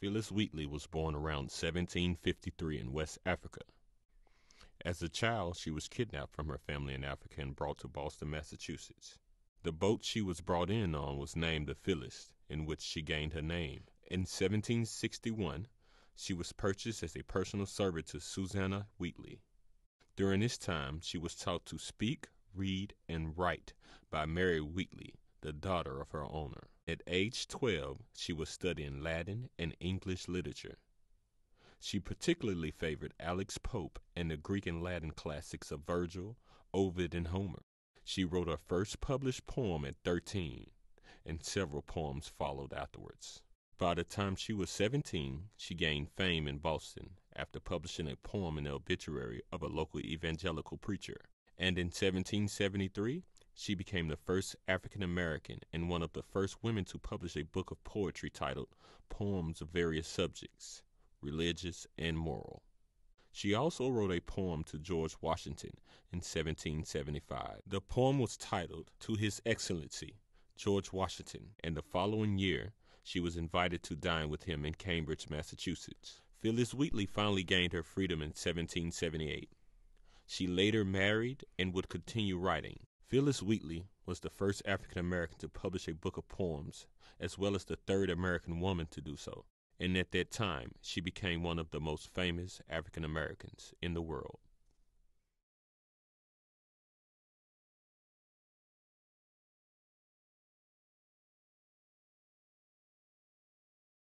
Phyllis Wheatley was born around 1753 in West Africa. As a child, she was kidnapped from her family in Africa and brought to Boston, Massachusetts. The boat she was brought in on was named the Phyllis, in which she gained her name. In 1761, she was purchased as a personal servant to Susanna Wheatley. During this time, she was taught to speak, read, and write by Mary Wheatley, the daughter of her owner. At age 12, she was studying Latin and English literature. She particularly favored Alex Pope and the Greek and Latin classics of Virgil, Ovid, and Homer. She wrote her first published poem at 13, and several poems followed afterwards. By the time she was 17, she gained fame in Boston after publishing a poem in the obituary of a local evangelical preacher. And in 1773, she became the first African American and one of the first women to publish a book of poetry titled Poems of Various Subjects Religious and Moral. She also wrote a poem to George Washington in 1775. The poem was titled To His Excellency George Washington, and the following year she was invited to dine with him in Cambridge, Massachusetts. Phyllis Wheatley finally gained her freedom in 1778. She later married and would continue writing, Phyllis Wheatley was the first African American to publish a book of poems, as well as the third American woman to do so, and at that time she became one of the most famous African Americans in the world.